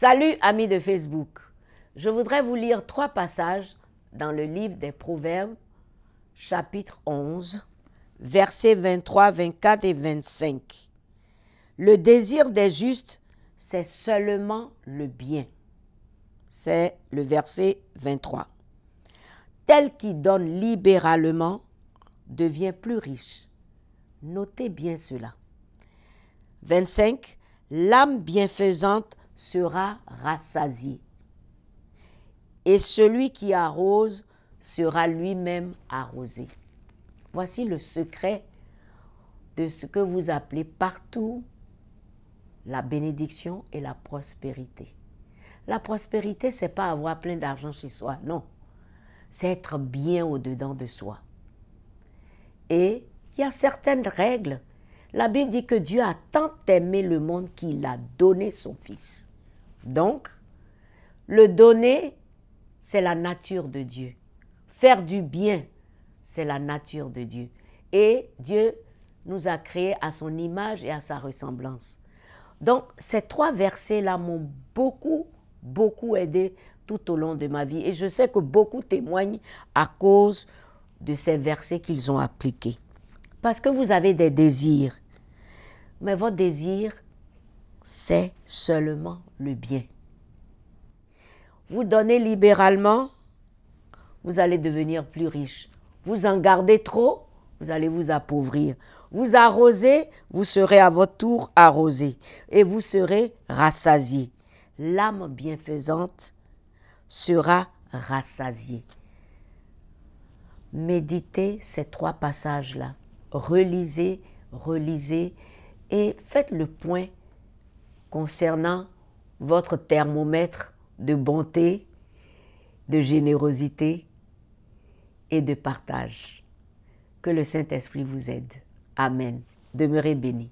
Salut amis de Facebook. Je voudrais vous lire trois passages dans le livre des Proverbes, chapitre 11, versets 23, 24 et 25. Le désir des justes, c'est seulement le bien. C'est le verset 23. Tel qui donne libéralement devient plus riche. Notez bien cela. 25. L'âme bienfaisante sera rassasié. Et celui qui arrose sera lui-même arrosé. Voici le secret de ce que vous appelez partout la bénédiction et la prospérité. La prospérité, c'est pas avoir plein d'argent chez soi, non. C'est être bien au-dedans de soi. Et il y a certaines règles la Bible dit que Dieu a tant aimé le monde qu'il a donné son Fils. Donc, le donner, c'est la nature de Dieu. Faire du bien, c'est la nature de Dieu. Et Dieu nous a créés à son image et à sa ressemblance. Donc, ces trois versets-là m'ont beaucoup, beaucoup aidé tout au long de ma vie. Et je sais que beaucoup témoignent à cause de ces versets qu'ils ont appliqués. Parce que vous avez des désirs. Mais votre désir, c'est seulement le bien. Vous donnez libéralement, vous allez devenir plus riche. Vous en gardez trop, vous allez vous appauvrir. Vous arrosez, vous serez à votre tour arrosé et vous serez rassasié. L'âme bienfaisante sera rassasiée. Méditez ces trois passages-là relisez, relisez et faites le point concernant votre thermomètre de bonté, de générosité et de partage. Que le Saint-Esprit vous aide. Amen. Demeurez bénis.